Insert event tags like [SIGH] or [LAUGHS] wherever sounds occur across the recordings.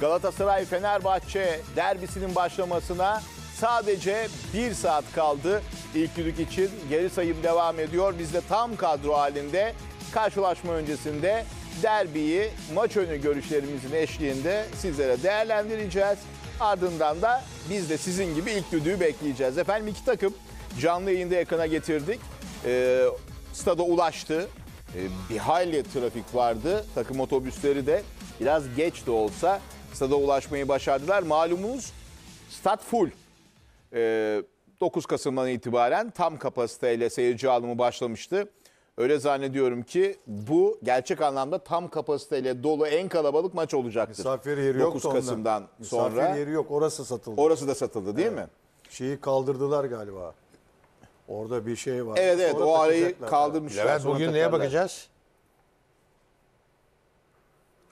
Galatasaray Fenerbahçe derbisinin başlamasına sadece bir saat kaldı. İlk düdük için geri sayım devam ediyor. Biz de tam kadro halinde karşılaşma öncesinde derbiyi maç önü görüşlerimizin eşliğinde sizlere değerlendireceğiz. Ardından da biz de sizin gibi ilk düdüğü bekleyeceğiz. Efendim iki takım canlı yayında ekrana getirdik. E, stada ulaştı. E, bir hayli trafik vardı. Takım otobüsleri de biraz geç de olsa stada ulaşmayı başardılar. Malumunuz stat full. Ee, 9 Kasım'dan itibaren tam kapasiteyle seyirci alımı başlamıştı. Öyle zannediyorum ki bu gerçek anlamda tam kapasiteyle dolu en kalabalık maç olacaktır. Misafir yeri yok 9 Kasım'dan ondan. sonra. Misafir yeri yok orası satıldı. Orası da satıldı değil evet. mi? Şeyi kaldırdılar galiba. Orada bir şey var. Evet evet sonra o arayı kaldırmışlar. Levent bugün neye bakacağız?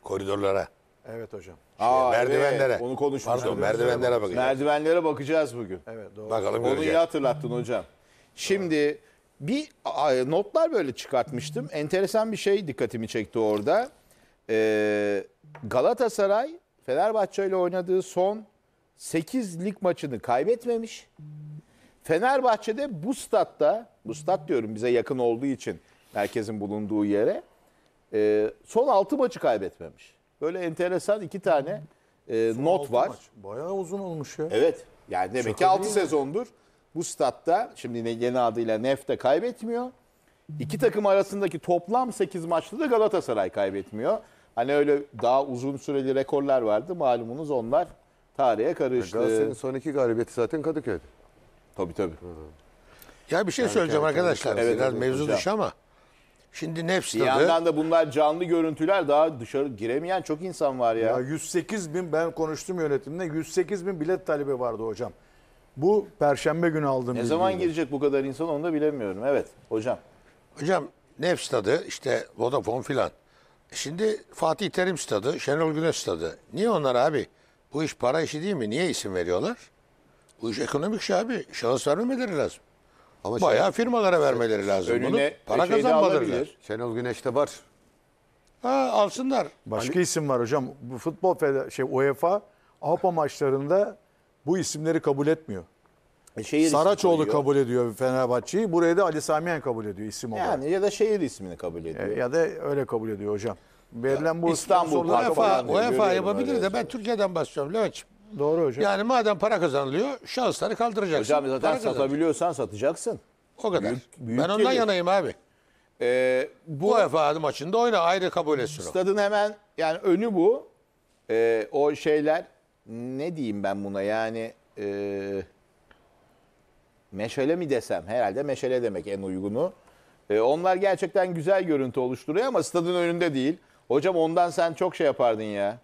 Koridorlara. Evet hocam. Aa, şey, merdivenlere. Evet, onu konuşmuştuk. Pardon merdivenlere bakacağız. Merdivenlere bakacağız bugün. Evet doğru. Bakalım Onu göreceğiz. iyi hatırlattın hocam. Şimdi bir notlar böyle çıkartmıştım. Enteresan bir şey dikkatimi çekti orada. Ee, Galatasaray Fenerbahçe ile oynadığı son 8 lig maçını kaybetmemiş. Fenerbahçe'de bu statta, bu stat diyorum bize yakın olduğu için merkezin bulunduğu yere e, son 6 maçı kaybetmemiş. Böyle enteresan iki tane e, not altı var. maç. Bayağı uzun olmuş ya. Evet. Yani demek Şaka ki 6 sezondur bu statta şimdi yeni adıyla Nef'te kaybetmiyor. İki takım arasındaki toplam 8 maçta da Galatasaray kaybetmiyor. Hani öyle daha uzun süreli rekorlar vardı malumunuz onlar tarihe karıştı. Galatasaray'ın son iki galibiyeti zaten Kadıköy'de. Tabii tabii. Ya bir şey söyleyeceğim arkadaşlar. Evet, mevzu dışı ama Şimdi Nefs Bir yandan da bunlar canlı görüntüler daha dışarı giremeyen çok insan var ya. Ya 108 bin ben konuştum yönetimle 108 bin bilet talebi vardı hocam. Bu perşembe günü aldım. ne zaman bilgiyle. girecek bu kadar insan onu da bilemiyorum. Evet hocam. Hocam Nefs stadı işte Vodafone filan. Şimdi Fatih Terim stadı, Şenol Güneş stadı. Niye onlar abi? Bu iş para işi değil mi? Niye isim veriyorlar? Bu iş ekonomik şey abi. Şans vermemeleri lazım. Ama Bayağı şey- firmalara vermeleri lazım önüne bunu. Para şey de kazanmalılar. alabilir. Güneş'te var. Ha, alsınlar. Başka hani- isim var hocam. Bu futbol şey UEFA Avrupa maçlarında bu isimleri kabul etmiyor. E, şehir Saraçoğlu kabul ediyor Fenerbahçe'yi. Buraya da Ali Samiyen kabul ediyor isim olarak. Yani ya da şehir ismini kabul ediyor. E, ya da öyle kabul ediyor hocam. Verilen bu İstanbul UEFA, UEFA yapabilir de ben Türkiye'den bahsediyorum Levent'ciğim. Doğru hocam. Yani madem para kazanılıyor şansları kaldıracaksın. Hocam zaten Para satabiliyorsan satacaksın. O kadar. Büyük- büyük ben ondan geliyor. yanayım abi. Ee, bu Bu UEFA maçında oyna ayrı kabul etsin stadın hemen yani önü bu. Ee, o şeyler ne diyeyim ben buna yani e, meşale mi desem herhalde meşale demek en uygunu. Ee, onlar gerçekten güzel görüntü oluşturuyor ama stadın önünde değil. Hocam ondan sen çok şey yapardın ya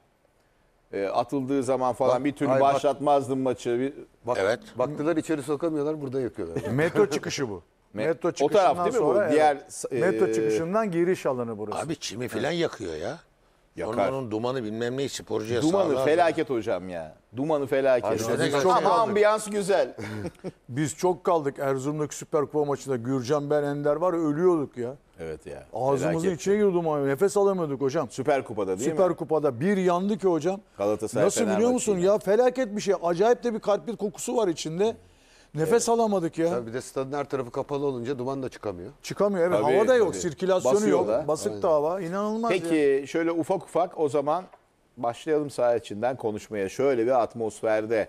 e, atıldığı zaman falan Bak- bir türlü Hayır, bak- başlatmazdım maçı. Bir, Bak, Evet. Baktılar içeri sokamıyorlar burada yakıyorlar. [LAUGHS] Metro çıkışı bu. [LAUGHS] Me- metro o çıkışından taraf değil mi bu? Diğer evet. metro çıkışından giriş alanı burası. Abi çimi filan yakıyor ya. Yakar. Onun, onun dumanı bilmem ne sporcuya Dumanı sağlar. felaket hocam ya. Dumanı felaket. işte ne kadar Ama ambiyans güzel. [LAUGHS] Biz çok kaldık Erzurum'daki Süper Kupa maçında Gürcan ben Ender var ölüyorduk ya. Evet ya. Ağzımızın içine girdi duman. Nefes alamıyorduk hocam. Süper Kupa'da değil Süper mi? Kupada bir yandı ki hocam. Galatasaray Nasıl biliyor musun? Ya felaket bir şey. Acayip de bir kalpli kokusu var içinde. Nefes alamadık ya. Tabii bir de stadın her tarafı kapalı olunca duman da çıkamıyor. Çıkamıyor evet. Tabii, hava da yok, tabii. sirkülasyonu Basıyorlar. yok. Basık da hava. İnanılmaz ya. Peki şöyle ufak ufak o zaman başlayalım saha içinden konuşmaya. Şöyle bir atmosferde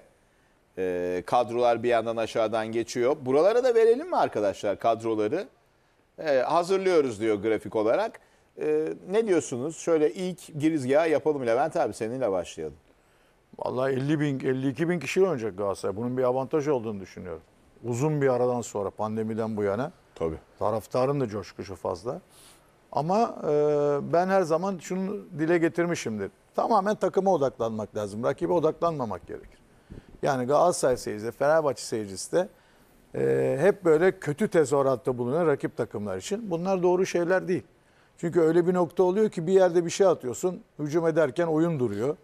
e, kadrolar bir yandan aşağıdan geçiyor. Buralara da verelim mi arkadaşlar kadroları? Ee, hazırlıyoruz diyor grafik olarak. E, ne diyorsunuz? Şöyle ilk girizgahı yapalım Levent abi seninle başlayalım. Vallahi 50 bin, 52 bin kişi oynayacak Galatasaray. Bunun bir avantaj olduğunu düşünüyorum. Uzun bir aradan sonra pandemiden bu yana. Tabii. Taraftarın da coşkusu fazla. Ama e, ben her zaman şunu dile getirmişimdir. Tamamen takıma odaklanmak lazım. Rakibe odaklanmamak gerekir. Yani Galatasaray seyircisi de, Fenerbahçe seyircisi de e, hep böyle kötü tezahüratta bulunan rakip takımlar için. Bunlar doğru şeyler değil. Çünkü öyle bir nokta oluyor ki bir yerde bir şey atıyorsun, hücum ederken oyun duruyor.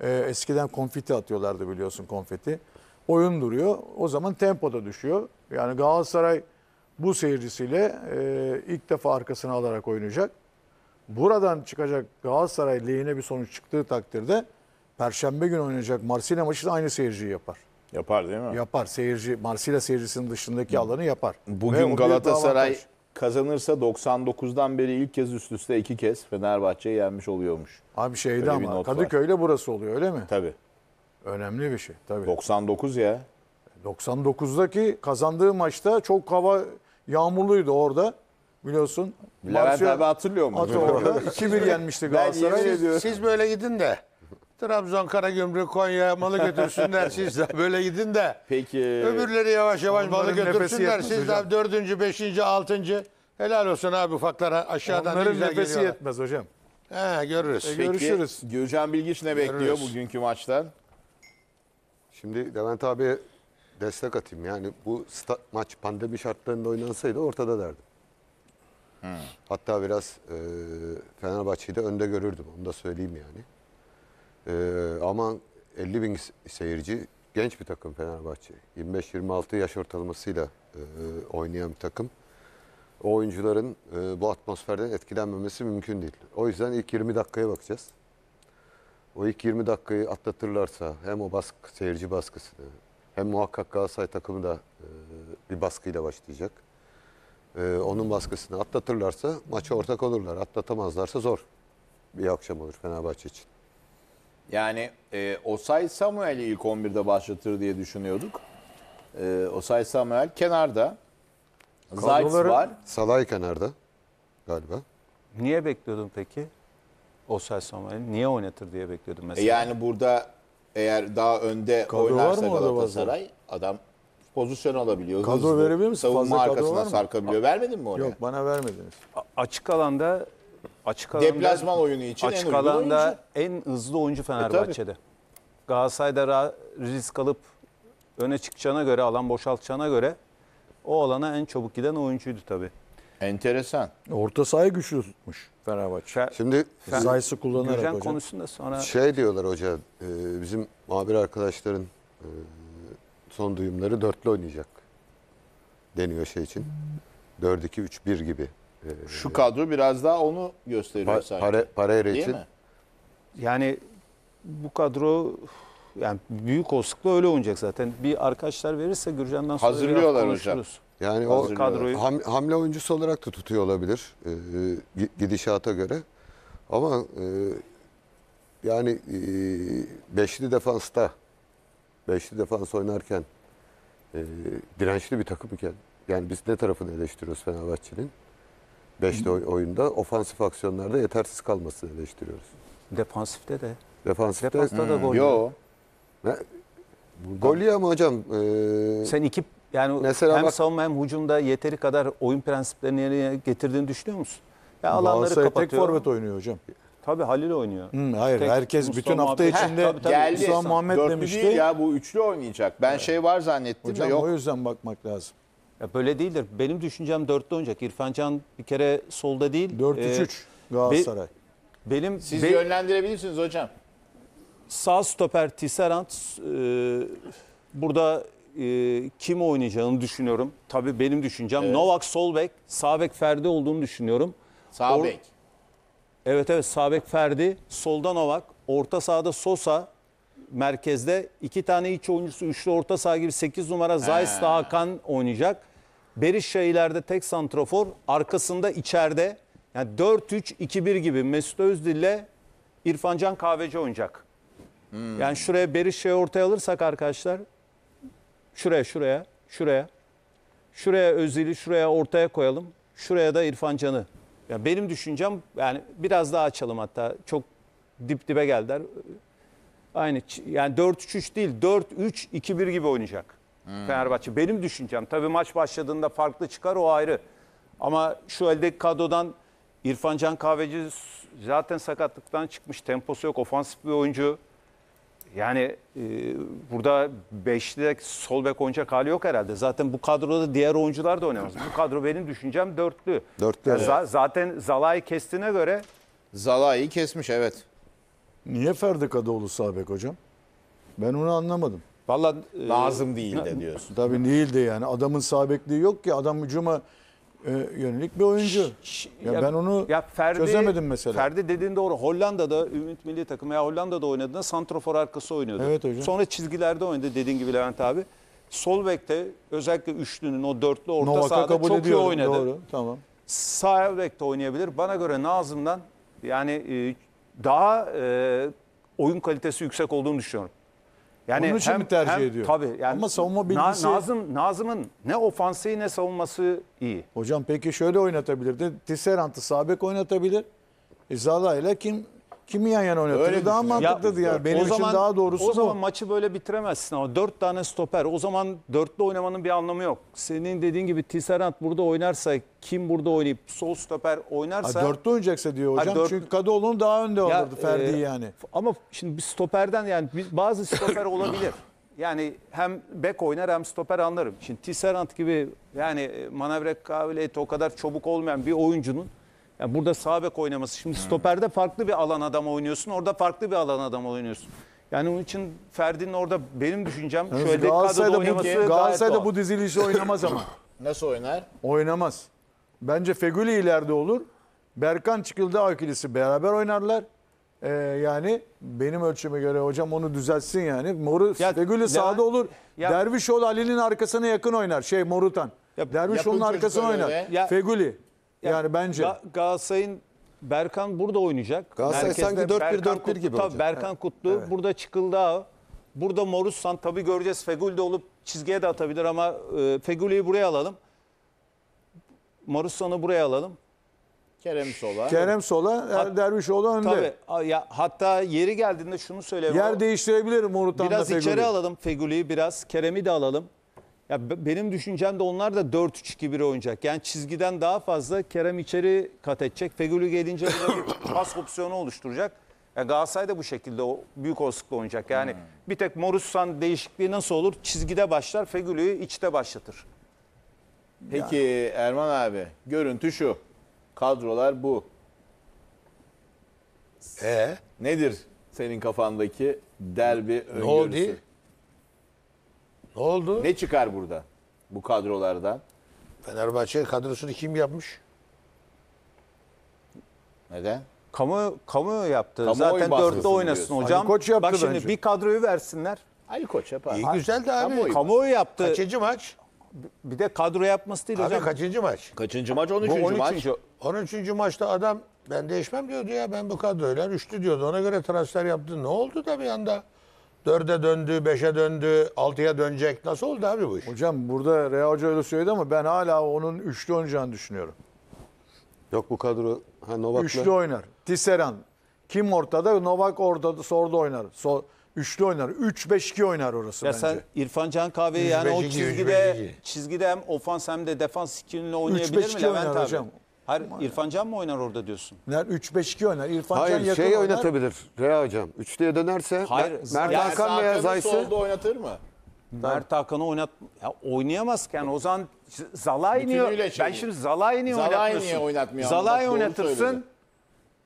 E, eskiden konfeti atıyorlardı biliyorsun konfeti. Oyun duruyor. O zaman tempo da düşüyor. Yani Galatasaray bu seyircisiyle e, ilk defa arkasını alarak oynayacak. Buradan çıkacak Galatasaray lehine bir sonuç çıktığı takdirde Perşembe günü oynayacak Marsilya maçı da aynı seyirciyi yapar. Yapar değil mi? Yapar. Seyirci Marsilya seyircisinin dışındaki alanı yapar. Bugün Galatasaray kazanırsa 99'dan beri ilk kez üst üste iki kez Fenerbahçe'yi yenmiş oluyormuş. Abi şeyde ama not var. burası oluyor öyle mi? Tabii. Önemli bir şey tabii. 99 ya. 99'daki kazandığı maçta çok hava yağmurluydu orada. Biliyorsun. Levent Marsilya- abi hatırlıyor mu? Atı 2-1 yenmişti Ben Galatasaray. yemin Siz böyle gidin de Trabzon, Karagümrük, Konya malı götürsünler [LAUGHS] siz de böyle gidin de. Peki. Öbürleri yavaş yavaş malı götürsünler siz de dördüncü, beşinci, altıncı. Helal olsun abi ufaklar aşağıdan Onların güzel nefesi geliyorlar. yetmez hocam. He, görürüz. E, görüşürüz. Peki, Gürcan Bilgiç ne görürüz. bekliyor bugünkü maçtan? Şimdi Levent abi destek atayım. Yani bu maç pandemi şartlarında oynansaydı ortada derdim. Hmm. Hatta biraz e, Fenerbahçe'yi de önde görürdüm. Onu da söyleyeyim yani. Ee, aman 50 bin seyirci genç bir takım Fenerbahçe. 25-26 yaş ortalamasıyla e, oynayan bir takım. O oyuncuların e, bu atmosferden etkilenmemesi mümkün değil. O yüzden ilk 20 dakikaya bakacağız. O ilk 20 dakikayı atlatırlarsa hem o baskı, seyirci baskısını hem muhakkak Galatasaray takımı da e, bir baskıyla başlayacak. E, onun baskısını atlatırlarsa maça ortak olurlar. Atlatamazlarsa zor bir akşam olur Fenerbahçe için. Yani e, Osay Samuel'i ilk 11'de başlatır diye düşünüyorduk. E, Osay Samuel kenarda. Zayt var. Salay kenarda galiba. Niye bekliyordun peki? Osay Samuel'i niye oynatır diye bekliyordun E, mesela. yani burada eğer daha önde Kadro oynarsa mı Galatasaray adam pozisyon alabiliyor. Kadro verebilir misin? Savunma Fazla arkasına sarkabiliyor. Vermedin mi oraya? Yok bana vermediniz. A- açık alanda Açık alanda, Deplasman oyunu için açık en alanda oyuncu. en hızlı oyuncu e, Fenerbahçe'de. E, Galatasaray'da risk alıp öne çıkacağına göre, alan boşaltacağına göre o alana en çabuk giden oyuncuydu tabii. Enteresan. Orta sahayı güçlü tutmuş Fenerbahçe. Şimdi Fe- Zayis'i kullanarak Gürcan hocam. konusunda sonra şey diyorlar hoca, e, bizim muhabir arkadaşların e, son duyumları dörtlü oynayacak deniyor şey için. 4-2-3-1 gibi. Şu kadro biraz daha onu gösteriyor pa, sanki. Pare, Pereira Değil için. mi? Yani bu kadro yani büyük olasılıkla öyle oynayacak zaten. Bir arkadaşlar verirse Gürcan'dan sonra Hazırlıyorlar biraz hocam. Yani o kadroyu ham, hamle oyuncusu olarak da tutuyor olabilir e, gidişata göre. Ama e, yani e, beşli defansta beşli defans oynarken e, dirençli bir takım iken yani biz ne tarafını eleştiriyoruz Fenerbahçe'nin? Beşli oyunda ofansif aksiyonlarda yetersiz kalmasını eleştiriyoruz. Defansifte de. Defansifte. Defansta da hmm. gol. Yok. Gol ya mı hocam? Ee, Sen iki yani Mesela hem bak, savunma hem hücumda yeteri kadar oyun prensiplerini yerine getirdiğini düşünüyor musun? Ya alanları kapatıyor. tek forvet oynuyor hocam. Tabii Halil oynuyor. Hı, hmm, hayır Tek herkes Mustafa bütün hafta Muhammed. içinde Heh, tabii, tabii. Geldi Mustafa Muhammed Dörtlü demişti. değil ya bu üçlü oynayacak. Ben şey var zannettim de Hocam yok. o yüzden bakmak lazım. Ya böyle değildir. Benim düşüncem dörtte oynayacak. İrfan Can bir kere solda değil. 4-3-3 ee, Galatasaray. Be, benim Siz be, yönlendirebilirsiniz hocam. Sağ stoper Tisserant e, burada e, kim oynayacağını düşünüyorum. Tabii benim düşüncem evet. Novak sol bek, sağ bek Ferdi olduğunu düşünüyorum. Sağ Or bek. Evet evet sağ bek Ferdi, solda Novak, orta sahada Sosa, merkezde iki tane iç oyuncusu, üçlü orta saha gibi 8 numara Zayis Hakan oynayacak. Berisha ileride tek santrofor Arkasında içeride yani 4-3-2-1 gibi Mesut Özdil ile İrfancan Kahveci oynayacak. Hmm. Yani şuraya Berisha'yı ortaya alırsak arkadaşlar şuraya şuraya şuraya şuraya Özdil'i şuraya ortaya koyalım. Şuraya da İrfancan'ı. Yani benim düşüncem yani biraz daha açalım hatta çok dip dibe geldiler. Aynı yani 4-3-3 değil 4-3-2-1 gibi oynayacak. Hmm. Fenerbahçe benim düşüncem. Tabii maç başladığında farklı çıkar o ayrı. Ama şu eldeki kadrodan İrfan Can Kahveci zaten sakatlıktan çıkmış. Temposu yok. Ofansif bir oyuncu. Yani e, burada beşli sol bek oynayacak hali yok herhalde. Zaten bu kadroda diğer oyuncular da oynamaz. Bu kadro benim düşüncem dörtlü. Dörtlü. Yani evet. Zaten Zalai kestiğine göre. Zalai'yi kesmiş evet. Niye Ferdi Kadıoğlu sağ bek hocam? Ben onu anlamadım. Vallahi e, lazım değil de diyorsun. Tabii değil de yani adamın sabekliği yok ki adam hücuma e, yönelik bir oyuncu. Ya, ben onu ya Ferdi, çözemedim mesela. Ferdi dediğin doğru. Hollanda'da Ümit Milli takımı ya Hollanda'da oynadığında santrofor arkası oynuyordu. Evet hocam. Sonra çizgilerde oynadı dediğin gibi Levent abi. Sol bekte özellikle üçlünün o dörtlü orta Novak'a sahada kabul çok ediyorum, iyi oynadı. Doğru, tamam. Sağ bekte oynayabilir. Bana göre Nazım'dan yani e, daha e, oyun kalitesi yüksek olduğunu düşünüyorum. Yani Onun için hem, mi tercih hem, ediyor? Tabii. Yani Ama savunma bilgisi... Nazım, Nazım'ın ne ofansiyi ne savunması iyi. Hocam peki şöyle oynatabilir de Tisserant'ı sabek oynatabilir. E, Zala ile kim Kimi yan yana oynatırdı? Öyle daha düşünüyorum. Ya, Benim o için daha doğrusu o bu. zaman maçı böyle bitiremezsin ama dört tane stoper. O zaman dörtlü oynamanın bir anlamı yok. Senin dediğin gibi Tisserand burada oynarsa, kim burada oynayıp sol stoper oynarsa... Ha, dörtte oynayacaksa diyor Ha, hocam. dört- Çünkü Kadıoğlu'nun daha önde Ya, olurdu Ferdi e, yani. Ama şimdi bir stoperden yani bazı stoper [COUGHS] olabilir. Yani hem bek oynar hem stoper anlarım. Şimdi Tisserand gibi yani e, manevra kabiliyeti o kadar çabuk olmayan bir oyuncunun yani burada sağ bek oynaması. Şimdi hmm. stoperde farklı bir alan adam oynuyorsun. Orada farklı bir alan adam oynuyorsun. Yani onun için Ferdi'nin orada benim düşüncem Evet, şöyle kadroda Galatasaray'da bu, oynaması Galatasaray'da bu dizilişi oynamaz ama. [CLEARS THROAT] Nasıl oynar? Oynamaz. Bence Fegüli ileride olur. Berkan Çıkıldı ikilisi beraber oynarlar. Ee, yani benim ölçüme göre hocam onu düzeltsin yani. Moru Ya, Fegüli Levent- sağda olur. Ya- Dervişoğlu Ali'nin arkasına yakın oynar. Şey Morutan. Ya- Dervişoğlu'nun Yapın arkasına oynar. Ya- Fegüli. Yani, yani bence. Ga Galatasaray'ın Berkan burada oynayacak. Galatasaray sanki 4-1-4-1 gibi Tabii olacak. Berkan evet. Kutlu, evet. burada Çıkıldağ, burada Morussan tabii göreceğiz. Fegül de olup çizgiye de atabilir ama e, Fegül'ü buraya alalım. Morussan'ı buraya alalım. Kerem Sola. Kerem Sola, Hat, Dervişoğlu önde. Tabii. Ya, hatta yeri geldiğinde şunu söyleyeyim. Yer değiştirebilirim Morut'tan. da Biraz içeri alalım Fegül'ü biraz. Kerem'i de alalım. Ya benim de onlar da 4-3-2-1 oynayacak. Yani çizgiden daha fazla Kerem içeri kat edecek. Fegül'ü gelince burada bir pas opsiyonu oluşturacak. Yani Galatasaray da bu şekilde o büyük olasılıkla oynayacak. Yani hmm. bir tek Morussan değişikliği nasıl olur? Çizgide başlar, Fegül'ü içte başlatır. Peki yani. Erman abi, görüntü şu. Kadrolar bu. Ee? Nedir senin kafandaki derbi öngörüsü? Ne oldu? Ne oldu? Ne çıkar burada bu kadrolardan? Fenerbahçe kadrosunu kim yapmış? Neden? Kamu kamu yaptı. Kamuoyu Zaten dörtte oynasın diyorsun? hocam. Ali Koç yaptı Bak şimdi bence. bir kadroyu versinler. Ali Koç yapar. İyi güzel de abi. Kamuoyu. yaptı. Kaçıncı maç? Bir de kadro yapması değil Abi hocam. kaçıncı maç? Kaçıncı maç? 13. Bu 13. maç. 13. maçta adam ben değişmem diyordu ya ben bu kadroyla üçlü diyordu. Ona göre transfer yaptı. Ne oldu da bir anda? Dörde döndü, beşe döndü, altıya dönecek. Nasıl oldu abi bu iş? Hocam burada Rea Hoca öyle söyledi ama ben hala onun üçlü oynayacağını düşünüyorum. Yok bu kadro ha, Novak'la. Üçlü oynar. Tisseran. Kim ortada? Novak ortada, solda oynar. Sol, üçlü oynar. 3-5-2 oynar orası ya bence. sen İrfan Can kahve yani o 152, çizgide 152. çizgide hem ofans hem de defans ikilini oynayabilir mi 3 5 Levent abi? Hayır İrfan Can mı oynar orada diyorsun? 3-5-2 oynar. İrfan Can Hayır yakın şey oynatabilir. Rea hocam. Üçlüye dönerse Hayır, Mer- Mert Yani Hakan veya Hakan'ı Zayt'sı solda oynatır mı? Mert Hakan'ı oynat ya oynayamaz ki. Yani o zaman zalay niye? Ben bu. şimdi Zala iniyor Zalai niye oynatmıyor? Zala'yı oynatırsın. söyledi.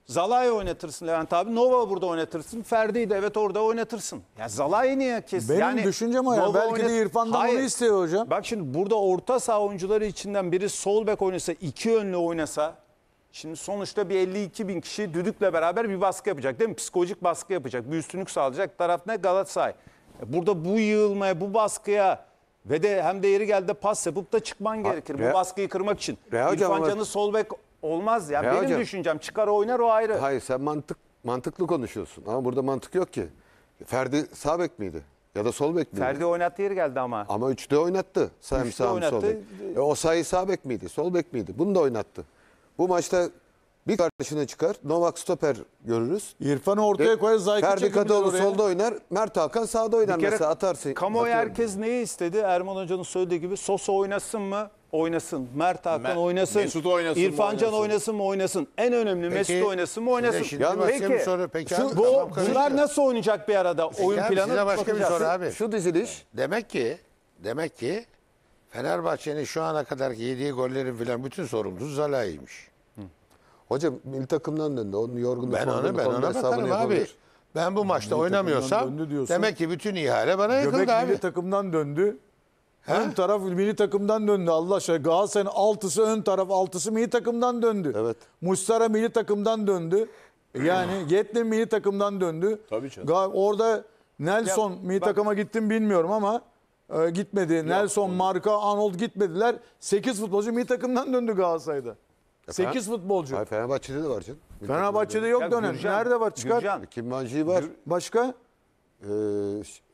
Zalay oynatırsın Levent abi. Nova burada oynatırsın. Ferdi'yi de evet orada oynatırsın. Ya Zalay niye kesin? Benim yani, düşüncem o ya. Nova Belki oynat... de İrfan'dan Hayır. onu istiyor hocam. Bak şimdi burada orta saha oyuncuları içinden biri sol bek oynasa, iki yönlü oynasa. Şimdi sonuçta bir 52 bin kişi düdükle beraber bir baskı yapacak değil mi? Psikolojik baskı yapacak. Bir üstünlük sağlayacak. Taraf ne? Galatasaray. E burada bu yığılmaya, bu baskıya ve de hem de yeri geldi pas yapıp da çıkman gerekir. Re, bu baskıyı kırmak için. Re, İrfan Can'ı sol bek Olmaz ya. E Benim hocam- düşüncem çıkar oynar o ayrı. Hayır sen mantık mantıklı konuşuyorsun ama burada mantık yok ki. Ferdi sağ bek miydi? Ya da sol bek miydi? Ferdi oynattığı yer geldi ama. Ama üçte oynattı. sağ Üçte Sam oynattı. sol bek. E, o sayı sağ bek miydi? Sol bek miydi? Bunu da oynattı. Bu maçta bir karşına çıkar. Novak stoper görürüz. İrfan'ı ortaya e, koyar Zayka Ferdi çekebilir Kadıoğlu solda oynar. Mert Hakan sağda oynar Bir kere mesela atarsın. kamuoyu herkes neyi istedi? Erman Hoca'nın söylediği gibi Sosa oynasın mı? oynasın. Mert Hakan Mer oynasın. Mesut oynasın. İrfan Can oynasın mı oynasın. En önemli peki, Mesut oynasın mı oynasın. Ya peki. Soru, peki şu, bu, tamam, bunlar nasıl oynayacak bir arada? Peki Oyun abi, planı. başka bir soru abi. Şu diziliş. Demek ki demek ki Fenerbahçe'nin şu ana kadar yediği gollerin falan bütün sorumlusu Zalai'ymiş. Hocam milli takımdan döndü. Onun yorgunluk ben onu, ben ona bakarım abi. Ben bu maçta oynamıyorsam demek ki bütün ihale bana yakındı abi. Göbek milli takımdan döndü. He? Ön taraf milli takımdan döndü Allah aşkına. Galatasaray'ın altısı ön taraf altısı milli takımdan döndü. Evet. Mustara milli takımdan döndü. Yani [CLEARS THROAT] Yetli milli takımdan döndü. Tabii canım. Ga- Orada Nelson Ya, milli bak- takıma gittim bilmiyorum ama e, gitmedi. Nelson, Marka, Arnold gitmediler. 8 futbolcu milli takımdan döndü Galatasaray'da. 8 futbolcu. Hayır, Fenerbahçe'de de var canım. Fenerbahçe'de yok Ya dönem. Nerede var çıkar? Gürcan, Kim Mancı var. Başka? Ee,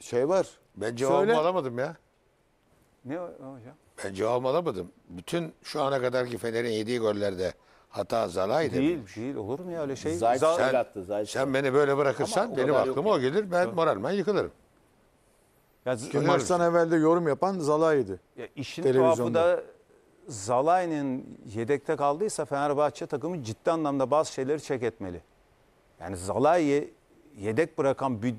şey var. Ben cevabımı alamadım ya. Ne hocam? Ben cevabımı Bütün şu ana kadarki Fener'in yediği gollerde hata Zala'ydı. Değil, değil. Olur mu ya öyle şey? Zayt Za- gol attı. Zayt. Sen beni böyle bırakırsan Ama benim kadar aklıma o gelir. Ben moralmen yıkılırım. Ya, z- Ki Maçtan evvel de yorum yapan Zala'ydı. Ya işin tuhafı da Zala'yın yedekte kaldıysa Fenerbahçe takımı ciddi anlamda bazı şeyleri çek etmeli. Yani Zala'yı yedek bırakan bir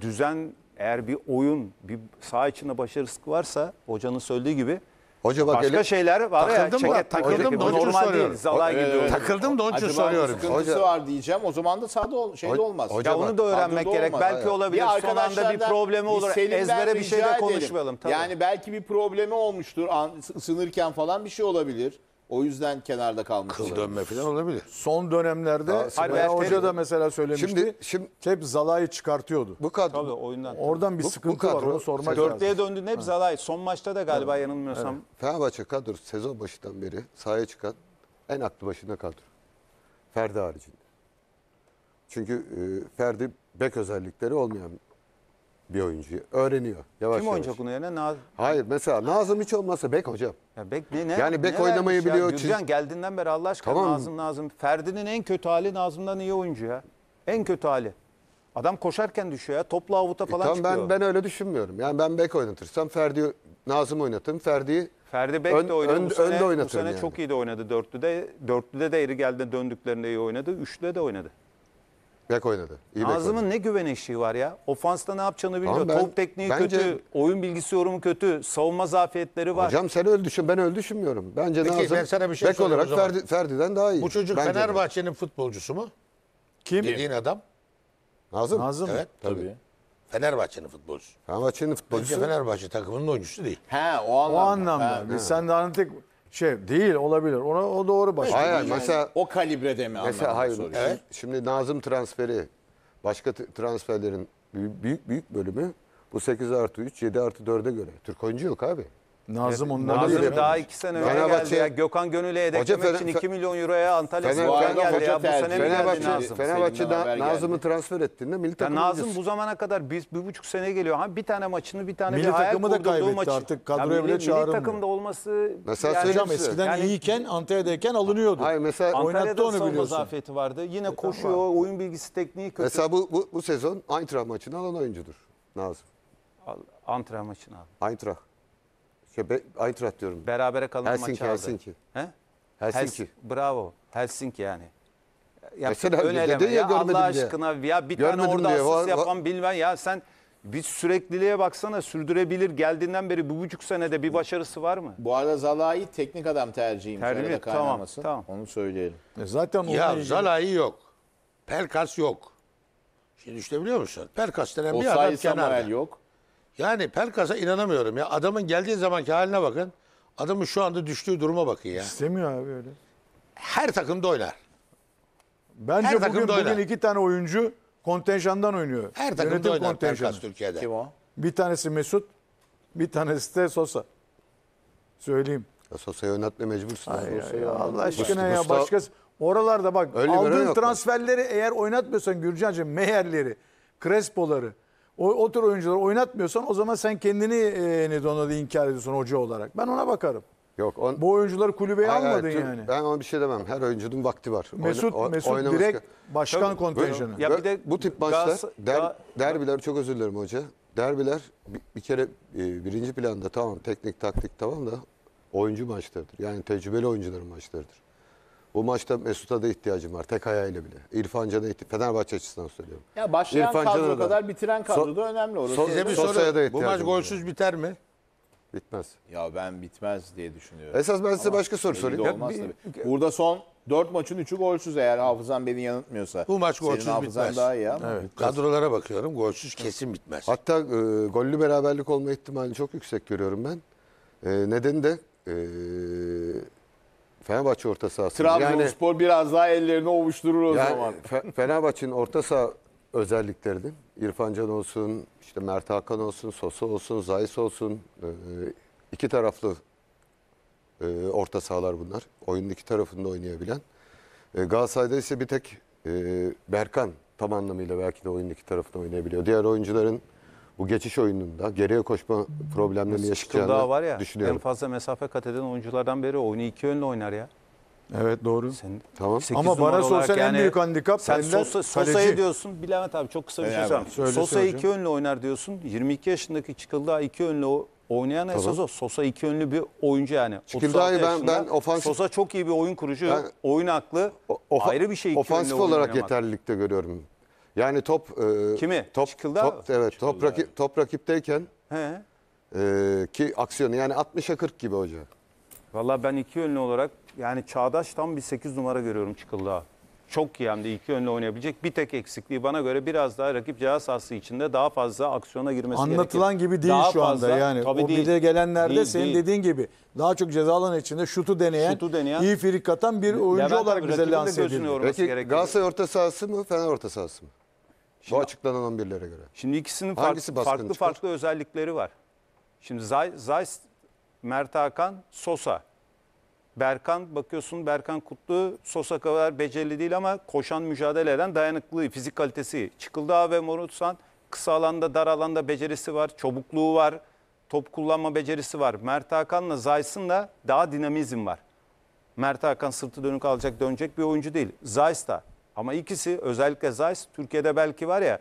düzen eğer bir oyun, bir saha içinde başarısızlık varsa hocanın söylediği gibi Hoca bak başka şeyler var ya. Takıldım, ya, takıldım mı? onun için soruyorum. Değil, zalay ee, takıldım da onun için soruyorum. sıkıntısı hoca, var diyeceğim. O zaman da sahada ol, de olmaz. Hoca ya bak, onu da öğrenmek gerek. Olmaz, belki olabilir. Bir Son anda bir problemi olur. Ezbere bir şey de konuşmayalım. Tabii. Yani belki bir problemi olmuştur. An, ısınırken falan bir şey olabilir. O yüzden kenarda kalmış. Kıl dönme falan olabilir. Son dönemlerde Daha, Sibel Hoca da mesela söylemişti. Şimdi, şimdi hep Zalai çıkartıyordu. Bu kadro. Tabii oyundan. Oradan bir bu, sıkıntı bu kadro, var onu sormak lazım. Dörtlüğe döndüğünde hep zalay. Son maçta da galiba evet. yanılmıyorsam. Evet. Fenerbahçe kadrosu sezon başından beri sahaya çıkan en aklı başında kadro. Ferdi haricinde. Çünkü e, Ferdi bek özellikleri olmayan bir oyuncuyu. Öğreniyor yavaş Kim yavaş. oynayacak onun yerine? Naz Hayır mesela Nazım hiç olmasa bek hocam. ya bek ne ne? Yani bek oynamayı şey biliyor, çiz- Gürcan geldiğinden beri Allah aşkına Tamam. Nazım Nazım. Ferdi'nin en kötü hali Nazım'dan iyi oyuncu ya. En kötü hali. Adam koşarken düşüyor ya. Topla avuta E, falan tamam, çıkıyor. ben ben öyle düşünmüyorum. Yani ben bek oynatırsam Ferdi Nazım oynatırım. Ferdi'yi Ferdi Bek de oynadı. ön- bu sene, önde bu oynatırım sene yani. çok iyi de oynadı dörtlüde. Dörtlüde de eri geldi döndüklerinde iyi oynadı. Üçlüde de oynadı. Yak oynadı. İyi Nazım'ın oynadı. ne güven eşiği var ya. Ofansta ne yapacağını biliyor. Tamam, ben- Top tekniği bence- kötü, oyun bilgisi yorumu kötü, savunma zafiyetleri var. Hocam sen öyle düşün ben öyle düşünmüyorum. Bence Peki, Nazım ben sana bir şey bek olarak Ferdi, Ferdi'den daha iyi. Bu çocuk Fenerbahçe'nin futbolcusu mu? Kim? Dediğin adam Nazım. Nazım. Evet, tabii. Fenerbahçe'nin futbolcusu. Fenerbahçe'nin Bence Fenerbahçe takımının oyuncusu değil. He o anlamda. O anlamda. Biz sen de anlattık. Hani şey değil olabilir. Ona o doğru başka. Hayır, Yani mesela- o kalibrede mi Mesela hayır. Evet. Şimdi Nazım transferi, başka transferlerin büyük büyük, büyük bölümü bu 8 artı 3, 7 artı 4'e göre. Türk oyuncu yok abi. Nazım ondan Nazım iyi. daha iki sene önce geldi. Ya. Gökhan Gönül'e yedeklemek Hoca Fener- için 2 milyon euroya Antalya Fener- Spor'dan Fener- geldi. Ya. Bu sene mi geldi Nazım? Fenerbahçe Seninle Nazım'ı transfer ettiğinde milli takım Nazım bu zamana kadar biz bir buçuk sene geliyor. Ha bir tane maçını bir tane Milli bir hayal takımı da kaybetti artık, kadroya bile milli, milli çağrılmıyor. takımda olması Mesela yani- Hocam eskiden Yani iyiyken Antalya'dayken alınıyordu. Hayır mesela Antalya'da Oynattı onu savunma biliyorsun. zafiyeti vardı. Yine e, koşuyor, oyun bilgisi, tekniği kötü. mesela bu, bu, bu sezon Eintracht maçını alan oyuncudur Nazım. Al- Antrenman maçını al. Eintracht. Ya be, Eintracht diyorum. Berabere kalan Helsinki, maçı aldı. Helsinki. He? Helsinki. Hels bravo. Helsinki yani. Ya Mesela ön eleme. Ya, ya Allah aşkına diye. ya bir görmedim tane orada diye. asist yapan var. bilmem ya sen bir sürekliliğe baksana sürdürebilir geldiğinden beri bir buçuk senede bir başarısı var mı? Bu arada Zalai teknik adam tercihim. Tercih tamam, tamam. Onu söyleyelim. E zaten ya ilgili... Zalai yok. Pelkas yok. Şimdi işte biliyor musun? Pelkas denen bir adam kenarda. yok. Yani Pelkas'a inanamıyorum ya. Adamın geldiği zamanki haline bakın. Adamın şu anda düştüğü duruma bakın ya. İstemiyor abi öyle. Her takımda oynar. Bence Her bugün, takımda bugün iki tane oyuncu kontenjandan oynuyor. Her takımda Yönetim oynar Pelkas Türkiye'de. Kim o? Bir tanesi Mesut, bir tanesi de Sosa. Söyleyeyim. Sosa'yı oynatmaya mecbursun. Hayır, ya, ya, Allah aşkına ya Mustafa- başkası. Oralarda bak Öyle aldığın yok. transferleri eğer oynatmıyorsan Gürcan'cığım Meyer'leri, Crespo'ları o, o tür oyuncuları oynatmıyorsan o zaman sen kendini e, ne de inkar ediyorsun hoca olarak. Ben ona bakarım. Yok, on... Bu oyuncuları kulübeye hayır, almadın hayır, yani. Ben ona bir şey demem. Her oyuncunun vakti var. Mesut, Oyna, Mesut oynaması... direkt başkan Tabii, kontenjanı. Ya bir de bu tip maçlar, der, derbiler çok özür dilerim hoca. Derbiler bir, bir kere e, birinci planda tamam teknik taktik tamam da oyuncu maçlarıdır. Yani tecrübeli oyuncuların maçlarıdır. Bu maçta Mesut'a da ihtiyacım var. Tek ayağıyla bile. İrfan Can'a ihtiyacım Fenerbahçe açısından söylüyorum. Ya başlayan İrfan kadro da. kadar bitiren kadro So- da önemli orası. Size bir soru. Sosa'ya da Bu maç ihtiyacım var. biter mi? Bitmez. Ya ben bitmez diye düşünüyorum. Esas ben size Ama başka soru belli de Ya bir- tabii. Burada son 4 maçın 3'ü golsüz eğer hafızan beni yanıltmıyorsa. Bu maç golsüz Senin bitmez. daha iyi ama. Kadrolara bakıyorum golsüz kesin bitmez. Hatta e, gollü beraberlik olma ihtimali çok yüksek görüyorum ben. E, nedeni de e, Fenerbahçe orta sahası. Trabzonspor yani, biraz daha ellerini ovuşturur o yani zaman. Fenerbahçe'nin orta saha özelliklerinin İrfan Can olsun, işte Mert Hakan olsun, Sosa olsun, Zayis olsun e, e, iki taraflı e, orta sahalar bunlar. Oyunun iki tarafında oynayabilen. Galatasaray'da ise bir tek Berkan tam anlamıyla belki de oyunun iki tarafında oynayabiliyor. Diğer oyuncuların bu geçiş oyununda geriye koşma problemleri yaşayacağını daha var ya, düşünüyorum. En fazla mesafe kat eden oyunculardan beri oyunu iki yönlü oynar ya. Evet doğru. Sen, tamam. Ama bana sorsan yani, en büyük handikap sen Sosa, Sosa'ya diyorsun. Bilemet abi çok kısa bir şey söyleyeyim. Sosa iki önlü oynar diyorsun. 22 yaşındaki Çıkıldağ iki önlü oynayan tamam. esas o. Sosa iki önlü bir oyuncu yani. Çıkıldağ'ı ben, ben ofansif... Sosa çok iyi bir oyun kurucu. Ben, oyun aklı o, o, ayrı bir şey. Ofansif olarak yeterlilikte görüyorum. Yani top e, Kimi? top Şıkıldı top abi. evet top rakip top rakipteyken He. e, ki aksiyonu yani 60'a 40 gibi hoca. Valla ben iki yönlü olarak yani Çağdaş tam bir 8 numara görüyorum çıkıldı. Çok iyi hem de iki yönlü oynayabilecek. Bir tek eksikliği bana göre biraz daha rakip ceza sahası içinde daha fazla aksiyona girmesi Anlatılan gerekir. gibi değil Daha şu anda fazla- yani. Tabii o değil. gelenlerde Değil, senin değil. dediğin gibi daha çok ceza alanı içinde şutu deneyen, Şutu deneyen- iyi frik atan bir oyuncu olarak abi bize rakibin de lanse edildi. Peki Galatasaray orta sahası mı Fener orta sahası mı? Şimdi, Bu açıklanan 11'lere göre. Şimdi ikisinin Hangisi farklı farklı, farklı özellikleri var. Şimdi Zay, Zayst, Mert Hakan, Sosa. Berkan bakıyorsun Berkan Kutlu Sosa kadar becerili değil ama koşan mücadele eden dayanıklılığı, fizik kalitesi. çıkıldı ve Morutsan kısa alanda dar alanda becerisi var, çabukluğu var, top kullanma becerisi var. Mert Hakan'la Zays'ın da daha dinamizm var. Mert Hakan sırtı dönük alacak dönecek bir oyuncu değil. Zays da ama ikisi özellikle Zayt Türkiye'de belki var ya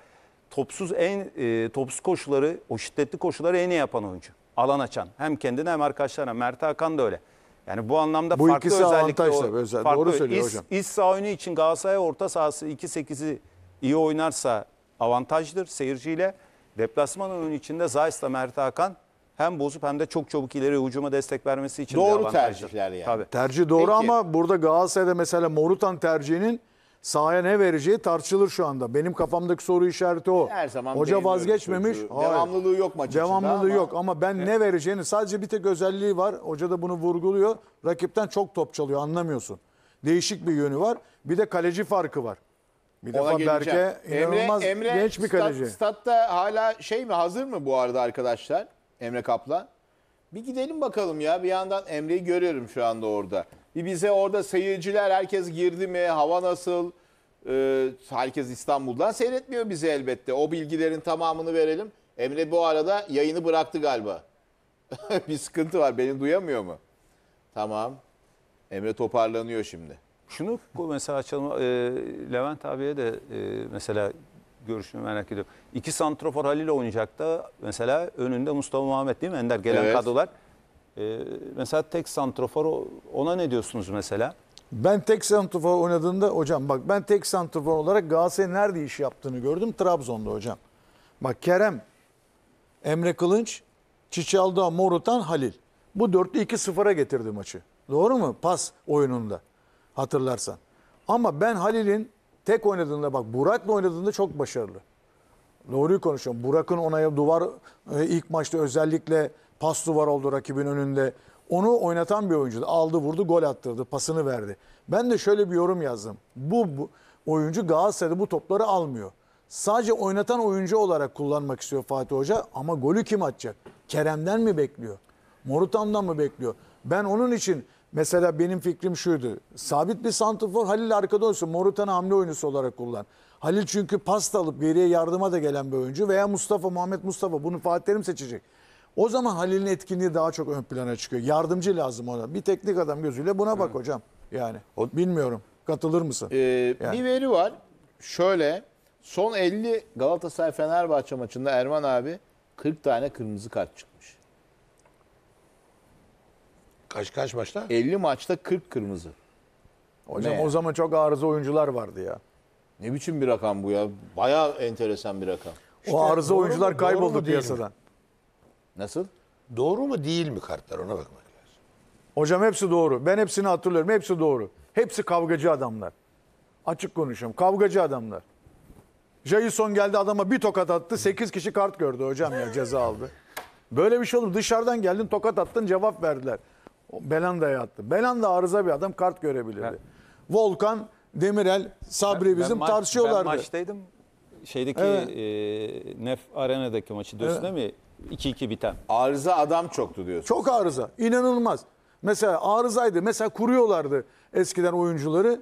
topsuz en e, topsuz koşuları o şiddetli koşuları en iyi yapan oyuncu. Alan açan hem kendine hem arkadaşlarına. Mert Hakan da öyle. Yani bu anlamda bu farklı özellikle o, tabii, özel. farklı, doğru söylüyor İs hocam. İç saha oyunu için Galatasaray orta sahası 2-8'i iyi oynarsa avantajdır seyirciyle. Deplasman oyunu içinde Zaytla Mert Hakan hem bozup hem de çok çabuk ileri hücuma destek vermesi için doğru de avantajdır. tercihler yani. Tabii. Tercih doğru Peki. ama burada Galatasaray'da mesela Morutan tercihinin sahaya ne vereceği tartışılır şu anda. Benim kafamdaki soru işareti o. Her zaman Hoca vazgeçmemiş. Hayır. Devamlılığı yok maç Devamlılığı ama... yok ama ben evet. ne vereceğini sadece bir tek özelliği var. Hoca da bunu vurguluyor. Rakipten çok top çalıyor anlamıyorsun. Değişik bir yönü var. Bir de kaleci farkı var. Bir Ona defa Berke inanılmaz Emre, Emre, genç bir kaleci. Stat, statta hala şey mi hazır mı bu arada arkadaşlar? Emre Kaplan. Bir gidelim bakalım ya. Bir yandan Emre'yi görüyorum şu anda orada bize orada seyirciler herkes girdi mi? Hava nasıl? Ee, herkes İstanbul'dan seyretmiyor bizi elbette. O bilgilerin tamamını verelim. Emre bu arada yayını bıraktı galiba. [LAUGHS] bir sıkıntı var. Beni duyamıyor mu? Tamam. Emre toparlanıyor şimdi. Şunu bu mesela açalım. E, Levent abiye de e, mesela görüşünü merak ediyorum. İki santrofor Halil oynayacak da mesela önünde Mustafa Muhammed değil mi Ender gelen evet. kadrolar. Ee, mesela tek santrofor ona ne diyorsunuz mesela? Ben tek santrofor oynadığında hocam bak ben tek santrofor olarak Galatasaray'ın nerede iş yaptığını gördüm. Trabzon'da hocam. Bak Kerem, Emre Kılınç, Çiçalda, Morutan, Halil. Bu dörtlü 2-0'a getirdi maçı. Doğru mu? Pas oyununda hatırlarsan. Ama ben Halil'in tek oynadığında bak Burak'la oynadığında çok başarılı. Doğruyu konuşuyorum. Burak'ın onaya duvar e, ilk maçta özellikle Pas duvar oldu rakibin önünde. Onu oynatan bir oyuncu. Aldı vurdu gol attırdı. Pasını verdi. Ben de şöyle bir yorum yazdım. Bu, bu oyuncu Galatasaray'da bu topları almıyor. Sadece oynatan oyuncu olarak kullanmak istiyor Fatih Hoca. Ama golü kim atacak? Kerem'den mi bekliyor? Morutan'dan mı bekliyor? Ben onun için mesela benim fikrim şuydu. Sabit bir santrfor Halil arkada olsun. Morutan'ı hamle oyuncusu olarak kullan. Halil çünkü pasta alıp geriye yardıma da gelen bir oyuncu. Veya Mustafa, Muhammed Mustafa. Bunu Fatih Terim seçecek. O zaman Halil'in etkinliği daha çok ön plana çıkıyor. Yardımcı lazım ona. Bir teknik adam gözüyle buna bak Hı. hocam. Yani o, bilmiyorum. Katılır mısın? E, yani. Bir veri var. Şöyle son 50 Galatasaray Fenerbahçe maçında Erman abi 40 tane kırmızı kart çıkmış. Kaç kaç maçta? 50 maçta 40 kırmızı. Hocam ne? o zaman çok arıza oyuncular vardı ya. Ne biçim bir rakam bu ya? Bayağı enteresan bir rakam. İşte o arıza oyuncular mu, kayboldu piyasadan. Nasıl? Doğru mu değil mi kartlar ona bakmak lazım. Hocam hepsi doğru. Ben hepsini hatırlıyorum. Hepsi doğru. Hepsi kavgacı adamlar. Açık konuşuyorum. Kavgacı adamlar. Jason geldi adama bir tokat attı. 8 kişi kart gördü hocam ya ceza aldı. Böyle bir şey olur. Dışarıdan geldin tokat attın cevap verdiler. Belanda'ya attı. Belanda arıza bir adam kart görebilirdi. Ben, Volkan, Demirel, Sabri ben, bizim ben tartışıyorlardı. Ben maçtaydım. Şeydeki evet. e, Nef Arena'daki maçı Dösne evet. mi 2-2 biten. Arıza adam çoktu diyorsun. Çok arıza. İnanılmaz. Mesela arızaydı. Mesela kuruyorlardı eskiden oyuncuları.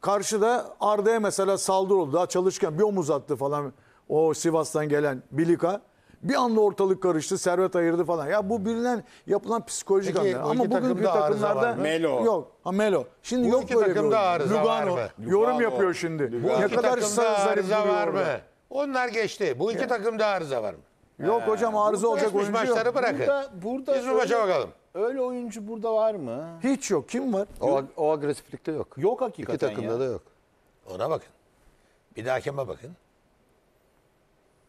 Karşıda Arda'ya mesela saldırı oldu. Daha çalışken bir omuz attı falan. O Sivas'tan gelen Bilika. Bir anda ortalık karıştı. Servet ayırdı falan. Ya bu bilinen yapılan psikolojik Peki, Ama bugün bugünkü takımda arıza takımlarda Melo. yok. Ha Melo. Şimdi Bu yok iki böyle bir takımda arıza var Lugano. mı? Yorum yapıyor şimdi. Bu Ne iki kadar takımda arıza var mı? orada. Onlar geçti. Bu iki takımda arıza var mı? Yok ee, hocam arıza olacak oyuncu maçları yok. bırakın. Burada, burada Biz öyle, bakalım. Öyle oyuncu burada var mı? Hiç yok. Kim var? O, o agresiflikte yok. yok hakikaten İki takımda ya. da yok. Ona bakın. Bir de hakeme bakın.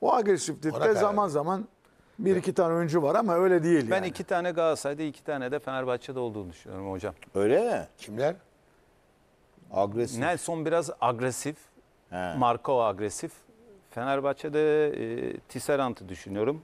o agresiflikte karar zaman zaman bir iki tane oyuncu var ama öyle değil Ben yani. iki tane Galatasaray'da iki tane de Fenerbahçe'de olduğunu düşünüyorum hocam. Öyle mi? Kimler? Agresif. Nelson biraz agresif. Marco agresif. Fenerbahçe'de e, Tisserant'ı düşünüyorum.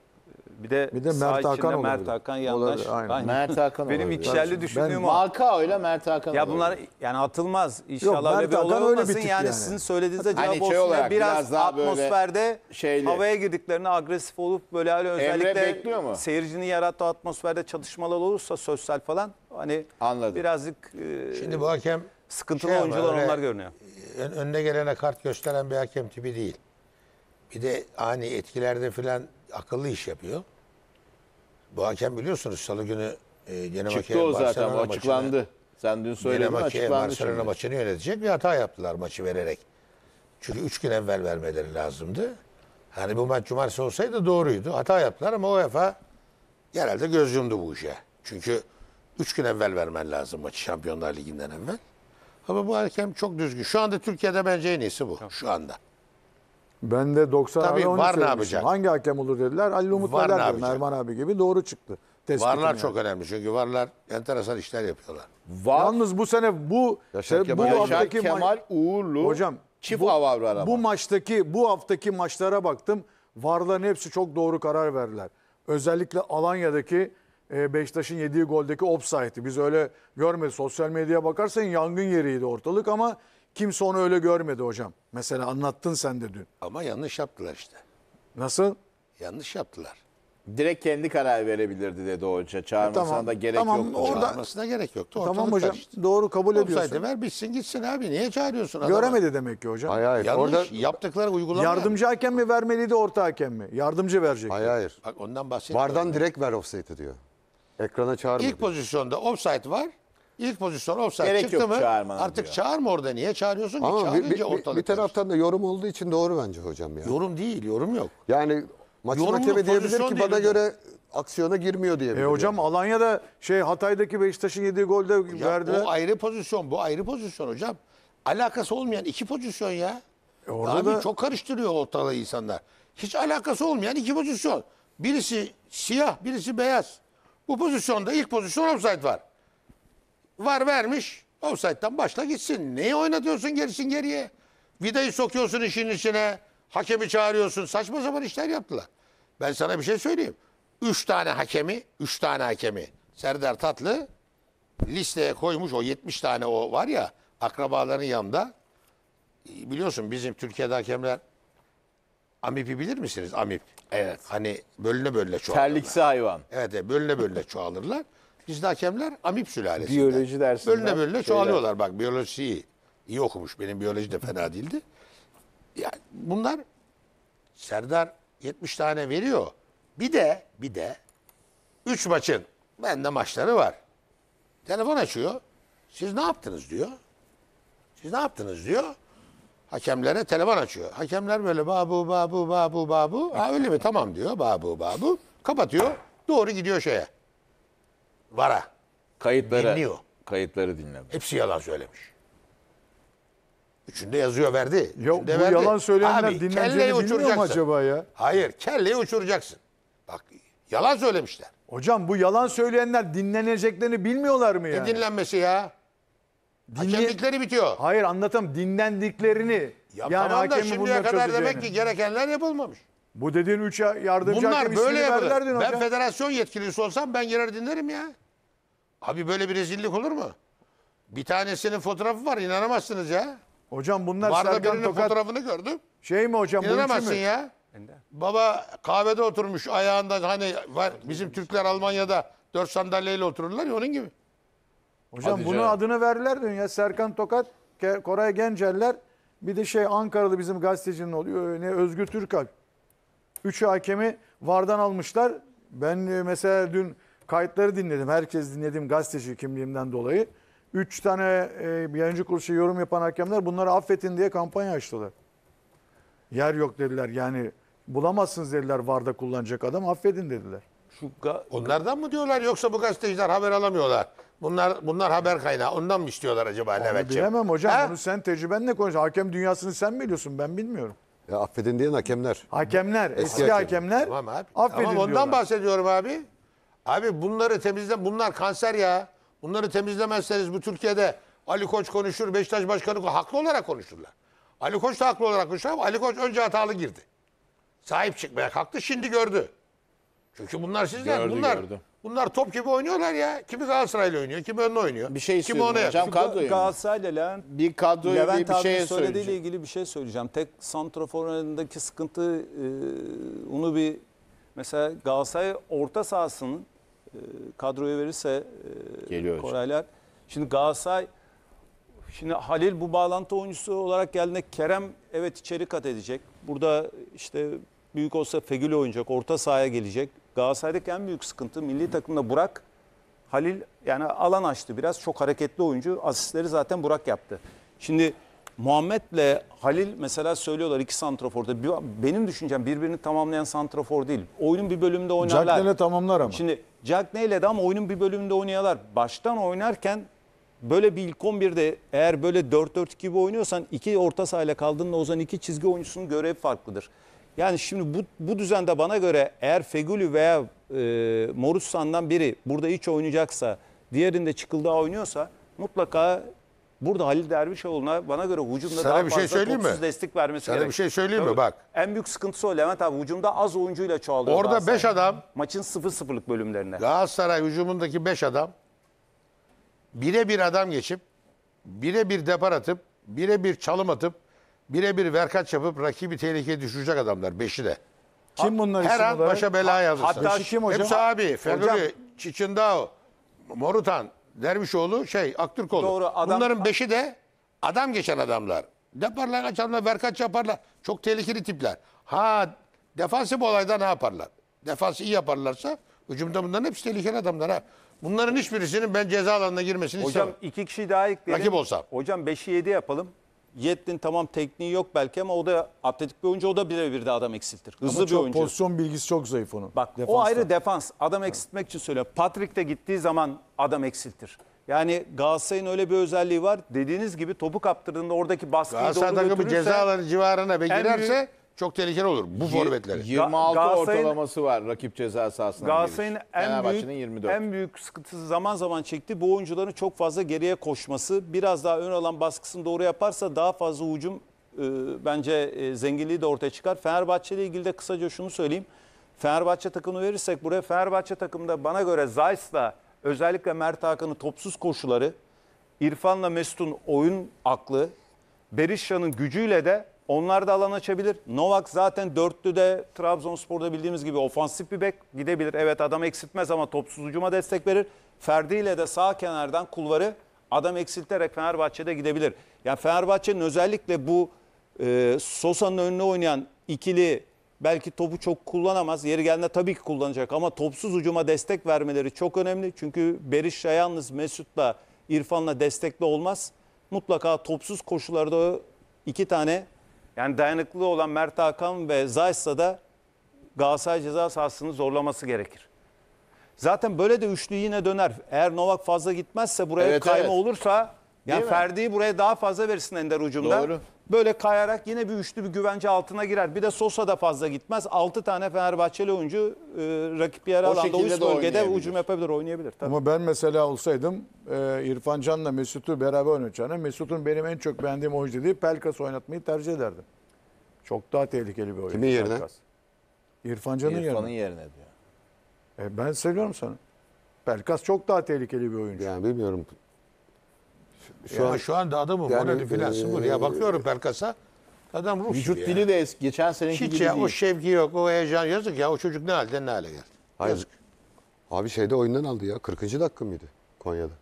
Bir de, bir de Mert Hakan olabilir. Mert Hakan yandaş. Olabilir, aynen. aynen. Mert Hakan Benim olabilir. ikişerli düşündüğüm ben, o. Marka öyle Mert Hakan Ya bunlar olabilir. yani atılmaz. İnşallah Yok, öyle bir olay olmasın. Yani, yani sizin söylediğinizde hani cevap hani şey olsun. Olarak, biraz, biraz daha atmosferde şeyli. havaya girdiklerine agresif olup böyle öyle özellikle seyircinin yarattığı atmosferde çatışmalar olursa sözsel falan hani Anladım. birazcık e, Şimdi bu hakem sıkıntılı şey oyuncular öyle, onlar görünüyor. Önüne gelene kart gösteren bir hakem tipi değil. Bir de ani etkilerde filan akıllı iş yapıyor. Bu hakem biliyorsunuz salı günü e, Genemake'ye Çıktı o Barcelona zaten o maçını- açıklandı. Sen dün söyledin Genemake'ye açıklandı Barcelona şimdi. maçını yönetecek bir hata yaptılar maçı vererek. Çünkü üç gün evvel vermeleri lazımdı. Hani bu maç cumartesi olsaydı doğruydu. Hata yaptılar ama UEFA herhalde göz yumdu bu işe. Çünkü üç gün evvel vermen lazım maçı Şampiyonlar Ligi'nden evvel. Ama bu hakem çok düzgün. Şu anda Türkiye'de bence en iyisi bu. Şu anda. Ben de 90 Tabii, var ne yapacak? Hangi hakem olur dediler. Ali Umut Var ne Meler Erman abi gibi doğru çıktı. Tespitim Varlar yani. çok önemli çünkü varlar enteresan işler yapıyorlar. Var. Yalnız bu sene bu Yaşar bu Yaşar haftaki Kemal Uğurlu hocam çift hava var bu maçtaki bu haftaki maçlara baktım. Varların hepsi çok doğru karar verdiler. Özellikle Alanya'daki e, Beşiktaş'ın yediği goldeki offside'i biz öyle görmedik. Sosyal medyaya bakarsan yangın yeriydi ortalık ama Kimse onu öyle görmedi hocam. Mesela anlattın sen de dün. Ama yanlış yaptılar işte. Nasıl? Yanlış yaptılar. Direkt kendi karar verebilirdi dedi hoca. Çağırmasına tamam, da gerek tamam, yoktu. Orada, Çağırmasına gerek yoktu. Ortalık tamam hocam karıştı. doğru kabul Olsaydı ediyorsun. ver bitsin gitsin abi. Niye çağırıyorsun adamı? Göremedi demek ki hocam. Hayır hayır. Yanlış orada, yaptıkları uygulama. Yardımcı hakem mi vermeliydi orta hakem mi? Yardımcı verecek. Hayır hayır. Bak ondan bahsediyorum. Vardan direkt ver offside'ı diyor. Ekrana çağırmadı. İlk pozisyonda offside var. İlk pozisyon offside çıktı mı artık diyor. çağırma orada. Niye çağırıyorsun ki? Ama bir, bir, bir, taraftan da yorum olduğu için doğru bence hocam ya. Yorum değil, yorum yok. Yani maçın Yorumluk hakemi diyebilir ki bana hocam." göre aksiyona girmiyor diye. E hocam Alanya'da şey Hatay'daki Beşiktaş'ın yediği golde verdi. verdiler. ayrı pozisyon, bu ayrı pozisyon hocam. Alakası olmayan iki pozisyon ya. E orada Abi da- çok karıştırıyor ortalığı insanlar. Hiç alakası olmayan iki pozisyon. Birisi siyah, birisi beyaz. Bu pozisyonda ilk pozisyon offside var. Var vermiş. Offside'dan başla gitsin. Neyi oynatıyorsun gerisin geriye? Vidayı sokuyorsun işin içine. Hakemi çağırıyorsun. Saçma sapan işler yaptılar. Ben sana bir şey söyleyeyim. Üç tane hakemi, üç tane hakemi. Serdar Tatlı listeye koymuş o 70 tane o var ya akrabaların yanında. Biliyorsun bizim Türkiye'de hakemler Amip'i bilir misiniz? Amip. Evet. Hani bölüne bölüne çoğalırlar. Terliksi hayvan. Evet, evet bölüne bölüne çoğalırlar. Bizde hakemler amip sülalesi. Biyoloji dersinden. Bölüne bölüne çoğalıyorlar. Bak biyolojiyi iyi. iyi okumuş. Benim biyoloji de fena değildi. Yani bunlar Serdar 70 tane veriyor. Bir de bir de 3 maçın bende maçları var. Telefon açıyor. Siz ne yaptınız diyor. Siz ne yaptınız diyor. Hakemlere telefon açıyor. Hakemler böyle babu babu babu babu. Ha öyle mi tamam diyor babu babu. Kapatıyor. Doğru gidiyor şeye vara Kayıtları, dinliyor. kayıtları dinlemiş. Hepsi yalan söylemiş. Üçünde yazıyor verdi. yok bu verdi. yalan söyleyenler Abi, dinleneceğini bilmiyor mu acaba ya? Hayır kelleyi uçuracaksın. Bak yalan söylemişler. Hocam bu yalan söyleyenler dinleneceklerini bilmiyorlar mı yani? dinlenmesi ya? dinledikleri bitiyor. Hayır anlatam dinlendiklerini. Ya yani tamam da şimdiye kadar çözeceğini. demek ki gerekenler yapılmamış. Bu dediğin üç yardımcı Bunlar böyle ismini yapılır. Ben hocam. federasyon yetkilisi olsam ben girer dinlerim ya. Abi böyle bir rezillik olur mu? Bir tanesinin fotoğrafı var inanamazsınız ya. Hocam bunlar Varda Serkan birinin Tokat. fotoğrafını gördüm. Şey mi hocam? İnanamazsın ya. Baba kahvede oturmuş ayağında hani var, bizim Türkler Almanya'da dört sandalyeyle otururlar ya onun gibi. Hocam Hadi bunu canım. adını verdiler dün ya. Serkan Tokat, Koray Genceller bir de şey Ankara'da bizim gazetecinin oluyor. Ne Özgür Türkalp. Üç hakemi vardan almışlar. Ben e, mesela dün Kayıtları dinledim. Herkes dinledim gazeteci kimliğimden dolayı. Üç tane e, yayıncı kuruluşa yorum yapan hakemler bunları affetin diye kampanya açtılar. Yer yok dediler. Yani bulamazsınız dediler VAR'da kullanacak adam affedin dediler. Şu Onlardan mı diyorlar yoksa bu gazeteciler haber alamıyorlar? Bunlar bunlar haber kaynağı. Ondan mı istiyorlar acaba Levent'ciğim? Bilemem hocam. Ha? Bunu sen tecrübenle konuş. Hakem dünyasını sen biliyorsun. Ben bilmiyorum. Ya affedin diyen hakemler. Hakemler, eski, eski hakemler. hakemler Tamam abi. affedin Tamam ondan diyorlar. bahsediyorum abi. Abi bunları temizle bunlar kanser ya. Bunları temizlemezseniz bu Türkiye'de Ali Koç konuşur, Beşiktaş Başkanı haklı olarak konuşurlar. Ali Koç da haklı olarak konuşur ama Ali Koç önce hatalı girdi. Sahip çıkmaya kalktı şimdi gördü. Çünkü bunlar sizden. Gördü, bunlar, gördü. bunlar top gibi oynuyorlar ya. Kimi Galatasaray'la oynuyor, kimi önüne oynuyor. Bir şey istiyorum kimi ona hocam kadroyu. Galatasaray'la Levent, bir kadroyu Levent bir, bir şey söylediğiyle ilgili bir şey söyleyeceğim. Tek santraforundaki sıkıntı e, onu bir mesela Galatasaray orta sahasının e, kadroya verirse e, Geliyor Koraylar. Hocam. Şimdi Galatasaray Şimdi Halil bu bağlantı oyuncusu olarak geldiğinde Kerem evet içeri kat edecek. Burada işte büyük olsa Fegül oynayacak, orta sahaya gelecek. Galatasaray'daki en büyük sıkıntı milli takımda Burak, Halil yani alan açtı biraz. Çok hareketli oyuncu. Asistleri zaten Burak yaptı. Şimdi Muhammed'le Halil mesela söylüyorlar iki santraforda. Bir- Benim düşüncem birbirini tamamlayan santrafor değil. Oyunun bir bölümünde oynarlar. Jack tamamlar ama. Şimdi Jack Ney'le de ama oyunun bir bölümünde oynayalar. Baştan oynarken böyle bir ilk 11'de eğer böyle 4 4 gibi oynuyorsan iki orta sahayla kaldığında Ozan iki çizgi oyuncusunun görevi farklıdır. Yani şimdi bu, bu düzende bana göre eğer Fegülü veya e, Morussan'dan biri burada hiç oynayacaksa diğerinde çıkıldığa oynuyorsa mutlaka Burada Halil Dervişoğlu'na bana göre hücumda Sana daha bir şey fazla söyleyeyim mi? destek vermesi Sana gerek. bir şey söyleyeyim mi? Bak. En büyük sıkıntısı o Levent abi. Hücumda az oyuncuyla çoğalıyor. Orada Galatasaray. 5 adam Maçın 0-0'lık bölümlerine. Galatasaray hücumundaki 5 adam bire bir adam geçip bire bir depar atıp bire bir çalım atıp bire bir verkaç yapıp rakibi tehlikeye düşürecek adamlar beşi de. Kim bunlar Her an başa bela yazırsın. Hatta kim hocam? Hepsi abi. Fergoli, Çiçindao, Morutan, Dervişoğlu şey Aktürkoğlu. Doğru, adam- Bunların beşi de adam geçen adamlar. Yaparlar açanlar, verkaç yaparlar. Çok tehlikeli tipler. Ha defansı bu olayda ne yaparlar? Defansı iyi yaparlarsa hücumda bunların hepsi tehlikeli adamlar ha. Bunların hiçbirisinin ben ceza alanına girmesini Hocam istemem. iki kişi daha ekleyelim. Rakip olsam. Hocam 5'i 7 yapalım. Yettin tamam tekniği yok belki ama o da atletik bir oyuncu o da birebir de adam eksiltir. Hızlı Ama bir çok oyuncu. pozisyon bilgisi çok zayıf onun. Bak o ayrı defans. Adam eksiltmek için söyle. Patrick de gittiği zaman adam eksiltir. Yani Galatasaray'ın öyle bir özelliği var. Dediğiniz gibi topu kaptırdığında oradaki baskıyı doğru Galatasaray takımı götürürse... cezaları civarına ve En büyük- çok tehlikeli olur bu forvetleri. 26 Galatasaray'ın- ortalaması var rakip ceza sahasına. Galatasaray'ın en büyük 24. en büyük sıkıntısı zaman zaman çekti. Bu oyuncuların çok fazla geriye koşması. Biraz daha ön alan baskısını doğru yaparsa daha fazla hücum e, bence e, zenginliği de ortaya çıkar. Fenerbahçe ile ilgili de kısaca şunu söyleyeyim. Fenerbahçe takımını verirsek buraya Fenerbahçe takımında bana göre Zays'la özellikle Mert Hakan'ın topsuz koşuları, İrfan'la Mesut'un oyun aklı, Berisha'nın gücüyle de onlar da alan açabilir. Novak zaten dörtlü de Trabzonspor'da bildiğimiz gibi ofansif bir bek gidebilir. Evet adam eksiltmez ama topsuz ucuma destek verir. Ferdi ile de sağ kenardan kulvarı adam eksilterek Fenerbahçe'de gidebilir. Yani Fenerbahçe'nin özellikle bu e, Sosa'nın önüne oynayan ikili belki topu çok kullanamaz. Yeri geldiğinde tabii ki kullanacak ama topsuz ucuma destek vermeleri çok önemli. Çünkü Berisha yalnız Mesut'la İrfan'la destekli olmaz. Mutlaka topsuz koşularda iki tane yani dayanıklı olan Mert Hakan ve Zayt'sa da Galatasaray ceza sahasını zorlaması gerekir. Zaten böyle de üçlü yine döner. Eğer Novak fazla gitmezse buraya Evet, kayma evet. olursa yani Ferdi'yi buraya daha fazla versin Ender ucunda. Doğru. Böyle kayarak yine bir üçlü bir güvence altına girer. Bir de Sosa da fazla gitmez. 6 tane Fenerbahçeli oyuncu e, rakip yer alanda üst bölgede hücum yapabilir, oynayabilir. Tabii. Ama ben mesela olsaydım e, İrfan Can'la Mesut'u beraber oynatacağına Mesut'un benim en çok beğendiğim oyuncu dediği Pelkas oynatmayı tercih ederdim. Çok daha tehlikeli bir oyuncu. Kimin yerine? İrfan Can'ın yerine. İrfan'ın yerine diyor. E, ben söylüyorum sana. Pelkas çok daha tehlikeli bir oyuncu. Yani bilmiyorum. Şu, ya an, şu anda adamın yani, morali filan e, sıfır. Ya bakıyorum Perkas'a adam Rus Vücut gibi dili de eski, geçen seneki Hiç gibi ya, değil. O şevki yok, o heyecan yazık ya. O çocuk ne halde ne hale geldi. Hayır. Yazık. Abi şeyde oyundan aldı ya. 40. dakika mıydı Konya'da?